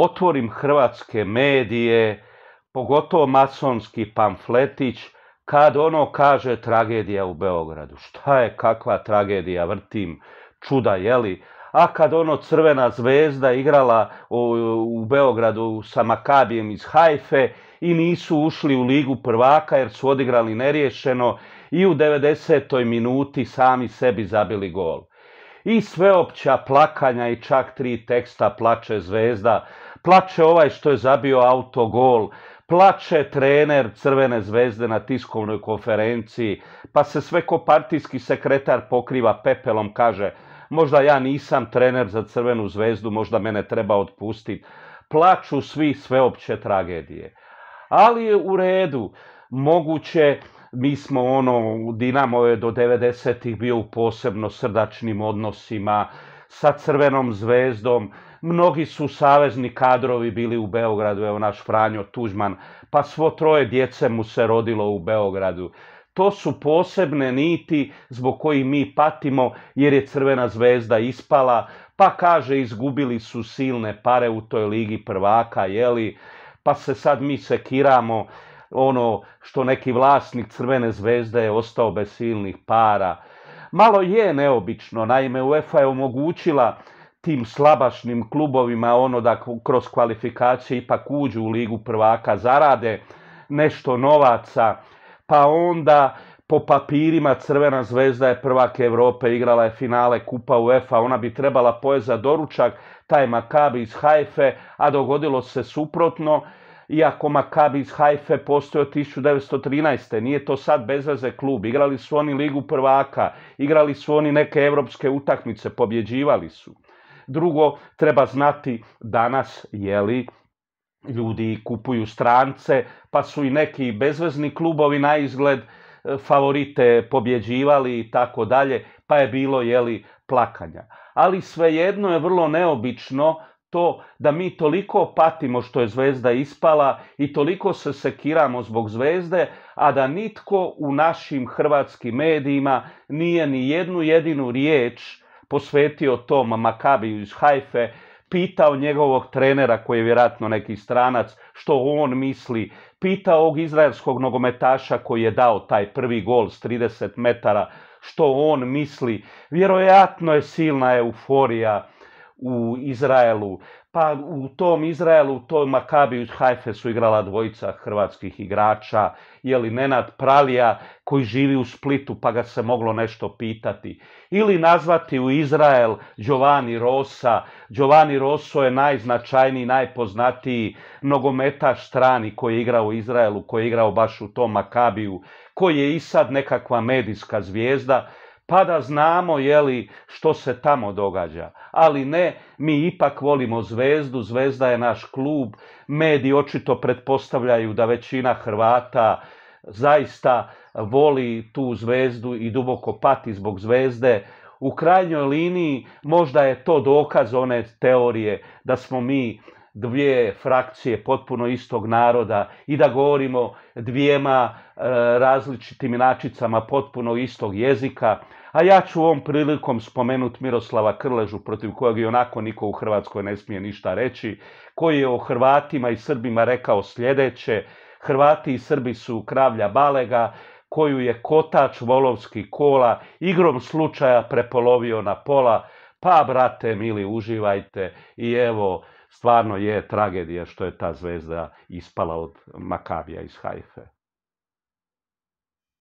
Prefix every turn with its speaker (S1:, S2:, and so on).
S1: otvorim hrvatske medije, pogotovo masonski pamfletić, kad ono kaže tragedija u Beogradu. Šta je, kakva tragedija, vrtim, čuda, jeli? A kad ono Crvena zvezda igrala u, Beogradu sa Makabijem iz Hajfe i nisu ušli u Ligu prvaka jer su odigrali nerješeno i u 90. minuti sami sebi zabili gol i sveopća plakanja i čak tri teksta plače zvezda, plače ovaj što je zabio autogol, plače trener Crvene zvezde na tiskovnoj konferenciji, pa se sve ko partijski sekretar pokriva pepelom, kaže možda ja nisam trener za Crvenu zvezdu, možda mene treba otpustiti. Plaču svi sveopće tragedije. Ali je u redu, moguće mi smo ono, Dinamo je do 90-ih bio u posebno srdačnim odnosima sa Crvenom zvezdom, mnogi su savezni kadrovi bili u Beogradu, evo naš Franjo Tužman, pa svo troje djece mu se rodilo u Beogradu. To su posebne niti zbog kojih mi patimo jer je Crvena zvezda ispala, pa kaže izgubili su silne pare u toj ligi prvaka, jeli, pa se sad mi sekiramo, ono što neki vlasnik Crvene zvezde je ostao bez silnih para. Malo je neobično, naime UEFA je omogućila tim slabašnim klubovima ono da kroz kvalifikacije ipak uđu u ligu prvaka, zarade nešto novaca, pa onda po papirima Crvena zvezda je prvak Europe, igrala je finale Kupa UEFA, ona bi trebala poje za doručak, taj Makabi iz Hajfe, a dogodilo se suprotno iako Makabi iz Haife postoje od 1913. Nije to sad bezveze klub. Igrali su oni ligu prvaka, igrali su oni neke evropske utakmice, pobjeđivali su. Drugo, treba znati danas, jeli, ljudi kupuju strance, pa su i neki bezvezni klubovi na izgled e, favorite pobjeđivali i tako dalje, pa je bilo, jeli, plakanja. Ali svejedno je vrlo neobično to da mi toliko patimo što je zvezda ispala i toliko se sekiramo zbog zvezde, a da nitko u našim hrvatskim medijima nije ni jednu jedinu riječ posvetio tom Makabiju iz Hajfe, pitao njegovog trenera koji je vjerojatno neki stranac što on misli, pitao ovog izraelskog nogometaša koji je dao taj prvi gol s 30 metara što on misli. Vjerojatno je silna euforija u Izraelu. Pa u tom Izraelu, u toj Makabiju Hajfe su igrala dvojica hrvatskih igrača, je li Nenad Pralija koji živi u Splitu pa ga se moglo nešto pitati. Ili nazvati u Izrael Giovanni Rosa. Giovanni Rosso je najznačajniji, najpoznatiji nogometaš strani koji je igrao u Izraelu, koji je igrao baš u tom Makabiju, koji je i sad nekakva medijska zvijezda pa da znamo jeli, što se tamo događa. Ali ne, mi ipak volimo Zvezdu, Zvezda je naš klub, mediji očito pretpostavljaju da većina Hrvata zaista voli tu Zvezdu i duboko pati zbog Zvezde. U krajnjoj liniji možda je to dokaz one teorije da smo mi dvije frakcije potpuno istog naroda i da govorimo dvijema e, različitim načicama potpuno istog jezika. A ja ću ovom prilikom spomenuti Miroslava Krležu, protiv kojeg i onako niko u Hrvatskoj ne smije ništa reći, koji je o Hrvatima i Srbima rekao sljedeće, Hrvati i Srbi su kravlja balega, koju je kotač volovskih kola igrom slučaja prepolovio na pola, pa brate mili uživajte i evo stvarno je tragedija što je ta zvezda ispala od Makavija iz Hajfe.